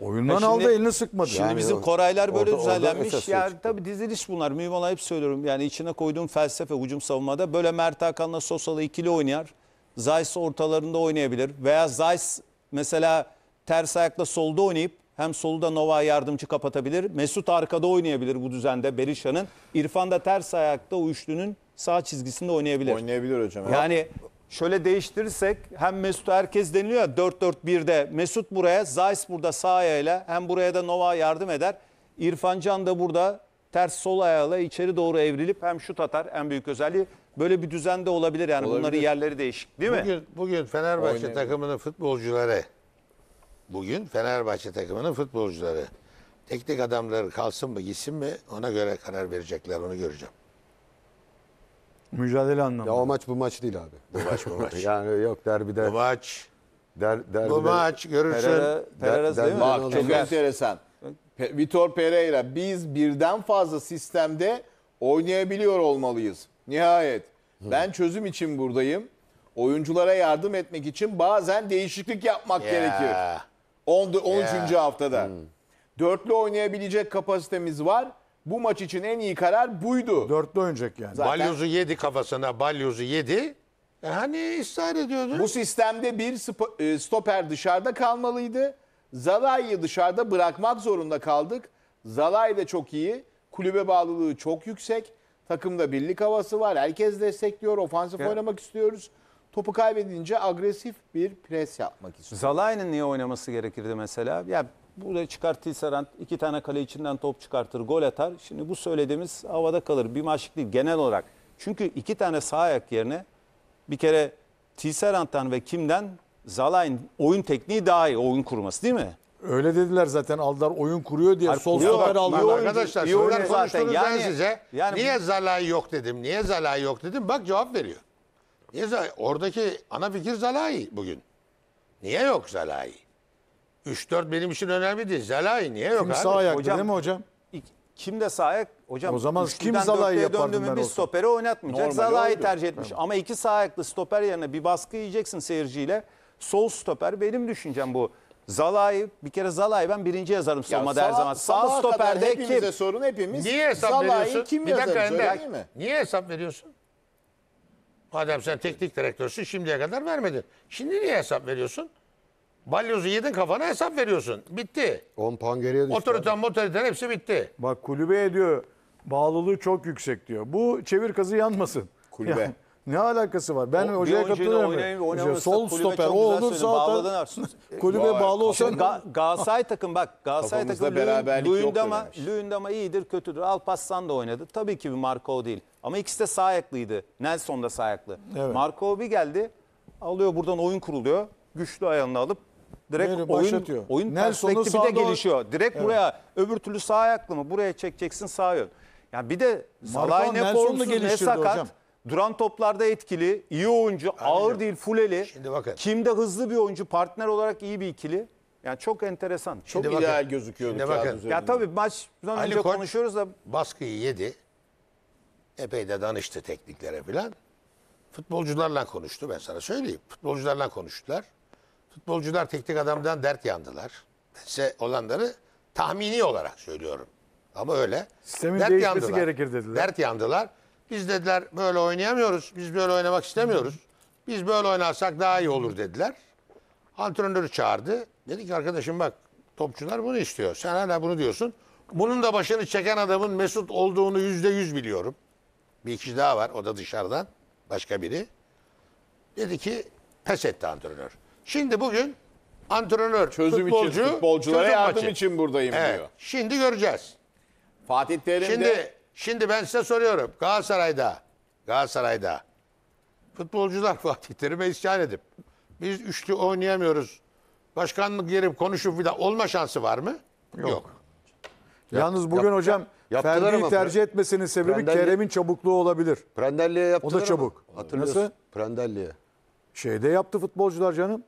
Oyundan şimdi, aldı elini sıkmadı. Şimdi yani bizim Koraylar böyle orada, düzenlenmiş. Orada yani tabii diziliş bunlar. Mühim olan hep söylüyorum. Yani içine koyduğum felsefe hücum savunmada böyle Mert Hakan'la Sosal'ı ikili oynar. Zayis ortalarında oynayabilir. Veya Zayis mesela ters ayakla solda oynayıp hem solda Nova yardımcı kapatabilir. Mesut arkada oynayabilir bu düzende Berisha'nın. İrfan da ters ayakta o üçlünün sağ çizgisinde oynayabilir. Oynayabilir hocam. Yani şöyle değiştirirsek hem Mesut herkes deniliyor ya 4-4-1'de Mesut buraya, Zayis burada sağ ayağıyla hem buraya da Nova yardım eder. İrfan Can da burada ters sol ayağıyla içeri doğru evrilip hem şut atar en büyük özelliği. Böyle bir düzende olabilir yani olabilir. bunların yerleri değişik değil mi? Bugün, Fenerbahçe Oynayabilir. takımının futbolcuları bugün Fenerbahçe takımının futbolcuları, teknik adamları kalsın mı gitsin mi ona göre karar verecekler onu göreceğim. Mücadele anlamında. Ya o maç bu maç değil abi. Bu maç bu [LAUGHS] maç. yani yok derbide. Bu maç. Der, derbide. Bu maç görürsün. Pereira, Pereira der, değil çok enteresan. Pe Vitor Pereira biz birden fazla sistemde oynayabiliyor olmalıyız. Nihayet. Hı. Ben çözüm için buradayım. Oyunculara yardım etmek için bazen değişiklik yapmak ya. gerekiyor. 10. 13. Yeah. haftada. Hmm. Dörtlü oynayabilecek kapasitemiz var. Bu maç için en iyi karar buydu. Dörtlü oynayacak yani. Zaten balyozu yedi kafasına, balyozu yedi. E hani ısrar ediyordun. Bu sistemde bir e, stoper dışarıda kalmalıydı. Zalai'yi dışarıda bırakmak zorunda kaldık. Zalai de çok iyi. Kulübe bağlılığı çok yüksek. Takımda birlik havası var. Herkes destekliyor. Ofansif ya. oynamak istiyoruz. Topu kaybedince agresif bir pres yapmak istiyor. Zalai'nin niye oynaması gerekirdi mesela? Ya burada çıkar Tilserant iki tane kale içinden top çıkartır, gol atar. Şimdi bu söylediğimiz havada kalır. Bir maçlık değil genel olarak. Çünkü iki tane sağ ayak yerine bir kere Tilserant'tan ve Kim'den Zalai'nin oyun tekniği daha iyi oyun kurması değil mi? Öyle dediler zaten aldılar oyun kuruyor diye sol stoper aldı. arkadaşlar sizler konuştunuz zaten. ben size. yani- niye zalay yok dedim, niye zalay yok dedim. Bak cevap veriyor. Niye Oradaki ana fikir Zalai bugün. Niye yok Zalai? 3-4 benim için önemli değil. Zalai niye yok Kim abi? sağ ayaklı Hocam- değil mi hocam? Kim de sağ ayak hocam. O zaman kim üçlüden Zalai yapardım ben bir stoperi oynatmayacak. Normali Zalai oydu. tercih etmiş. Ama iki sağ ayaklı stoper yerine bir baskı yiyeceksin seyirciyle. Sol stoper benim düşüncem bu. Zalai bir kere Zalai ben birinci yazarım savunmada her zaman. Sağ sabaha kadar stoperde hepimize kim? sorun hepimiz. Niye hesap Zalai'yi veriyorsun? kim yazarız dakika Ender. değil mi? Niye hesap veriyorsun? Madem sen teknik direktörsün şimdiye kadar vermedin. Şimdi niye hesap veriyorsun? Balyozu yedin kafana hesap veriyorsun. Bitti. 10 puan geriye düştü. Otoriten motoriten hepsi bitti. Bak kulübe diyor bağlılığı çok yüksek diyor. Bu çevir kazı yanmasın. Kulübe. Yani, ne alakası var? Ben o, hocaya katılıyorum. Hocam, sol stoper o olur zaten [LAUGHS] kulübe bağlı olsan, Ga Galatasaray takım bak Galatasaray takım Luyendama, Luyendama iyidir kötüdür. Alpaslan da oynadı. Tabii ki bir Marco değil. Ama ikisi de sağ ayaklıydı. Nelson da sağ ayaklı. Evet. Marco bir geldi alıyor buradan oyun kuruluyor. Güçlü ayağını alıp direkt Neyli, oyun başlatıyor. oyun Nelson'un perspektifi de gelişiyor. Direkt evet. buraya öbür türlü sağ ayaklı mı? Buraya çekeceksin sağ yön. Yani bir de Salay ne formsuz ne Hocam. Duran toplarda etkili, iyi oyuncu, Aynen. ağır değil, fuleli. Şimdi bakın. Kimde hızlı bir oyuncu, partner olarak iyi bir ikili. Yani çok enteresan. Şimdi Çok Şimdi ideal gözüküyor. Şimdi bakın. Ya tabii maç Ali önce Koç konuşuyoruz da. baskıyı yedi. Epey de danıştı tekniklere falan. Futbolcularla konuştu ben sana söyleyeyim. Futbolcularla konuştular. Futbolcular teknik adamdan dert yandılar. Ben size olanları tahmini olarak söylüyorum. Ama öyle. Sistemin dert değişmesi yandılar. gerekir dediler. Dert yandılar. Biz dediler böyle oynayamıyoruz. Biz böyle oynamak istemiyoruz. Biz böyle oynarsak daha iyi olur dediler. Antrenörü çağırdı. Dedi ki arkadaşım bak topçular bunu istiyor. Sen hala bunu diyorsun. Bunun da başını çeken adamın Mesut olduğunu yüzde yüz biliyorum. Bir kişi daha var. O da dışarıdan. Başka biri. Dedi ki pes etti antrenör. Şimdi bugün antrenör, çözüm futbolcu, için, futbolculara çözüm yardım maçı. için buradayım evet. diyor. Şimdi göreceğiz. Fatih Terim Şimdi, de Şimdi ben size soruyorum. Galatasaray'da, Galatasaray'da futbolcular [LAUGHS] Fatih Terim'e isyan edip biz üçlü oynayamıyoruz. Başkanlık yerim konuşup filan olma şansı var mı? Yok. Yok. Yalnız bugün Yap- hocam yaptılar Ferdi'yi ama- tercih etmesinin sebebi Kerem'in çabukluğu olabilir. Prendelli'ye yaptılar da çabuk. Hatırlıyorsun. Nasıl? Prendelli'ye. Şeyde yaptı futbolcular canım.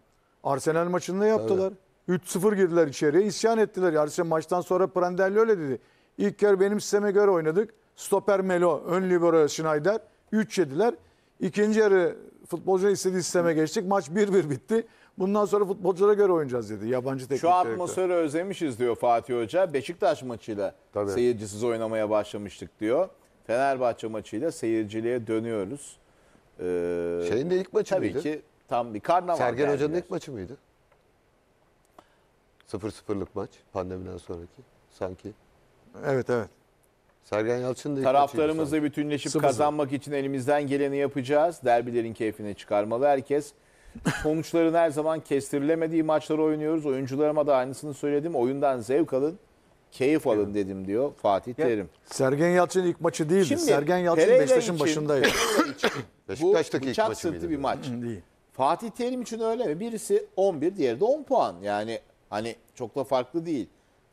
Arsenal maçında yaptılar. 3-0 girdiler içeriye isyan ettiler. Arsenal maçtan sonra Prandelli öyle dedi. İlk kere benim sisteme göre oynadık. Stoper Melo, ön libero Schneider. 3 yediler. İkinci yarı futbolcular istediği sisteme geçtik. Maç 1-1 bitti. Bundan sonra futbolculara göre oynayacağız dedi yabancı teknik Şu direktör. atmosferi özlemişiz diyor Fatih Hoca. Beşiktaş maçıyla Tabii. seyircisiz oynamaya başlamıştık diyor. Fenerbahçe maçıyla seyirciliğe dönüyoruz. Ee, Şeyin de ilk maçı tabii mıydı? ki tam bir karnaval. Sergen geldiler. Hoca'nın ilk maçı mıydı? 0-0'lık maç pandemiden sonraki sanki. Evet evet. Sergen Yalçın da Taraflarımızla bütünleşip Sıfır. kazanmak için elimizden geleni yapacağız. Derbilerin keyfine çıkarmalı herkes. Sonuçların her zaman kestirilemediği maçları oynuyoruz. Oyuncularıma da aynısını söyledim. Oyundan zevk alın, keyif alın dedim diyor Fatih Terim. Sergen Yalçın'ın ilk maçı değildi. Şimdi Sergen Yalçın Pereira Beşiktaş'ın için- başındaydı. [LAUGHS] [LAUGHS] Beşiktaş'taki Bu ilk bıçak maçı mıydı bir maç. Değil. Fatih Terim için öyle mi? Birisi 11, diğeri de 10 puan. Yani hani çok da farklı değil.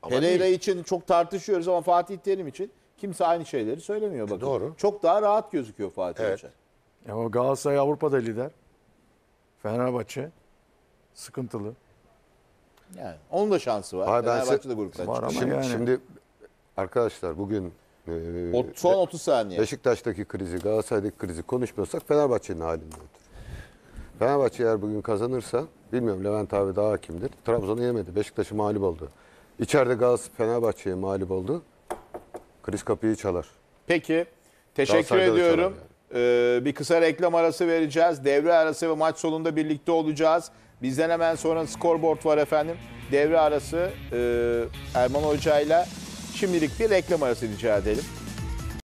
Ama Pereira için çok tartışıyoruz ama Fatih Terim için kimse aynı şeyleri söylemiyor. Bakın. Doğru. Çok daha rahat gözüküyor Fatih evet. Hoca. Ya e Galatasaray Avrupa'da lider. Fenerbahçe sıkıntılı. Yani onun da şansı var. Hayır, Fenerbahçe de gruptan var çıkıyor. Şimdi, yani. şimdi arkadaşlar bugün e, son 30 saniye. Beşiktaş'taki krizi, Galatasaray'daki krizi konuşmuyorsak Fenerbahçe'nin halinde otur. Fenerbahçe eğer bugün kazanırsa bilmiyorum Levent abi daha hakimdir. Trabzon'u yemedi. Beşiktaş'ı mağlup oldu. İçeride Gaz Fenerbahçe'ye mağlup oldu. Kriz kapıyı çalar. Peki. Teşekkür Galatasaray'da da ediyorum. Ee, bir kısa reklam arası vereceğiz. Devre arası ve maç sonunda birlikte olacağız. Bizden hemen sonra scoreboard var efendim. Devre arası e, Erman Hoca ile şimdilik bir reklam arası rica edelim.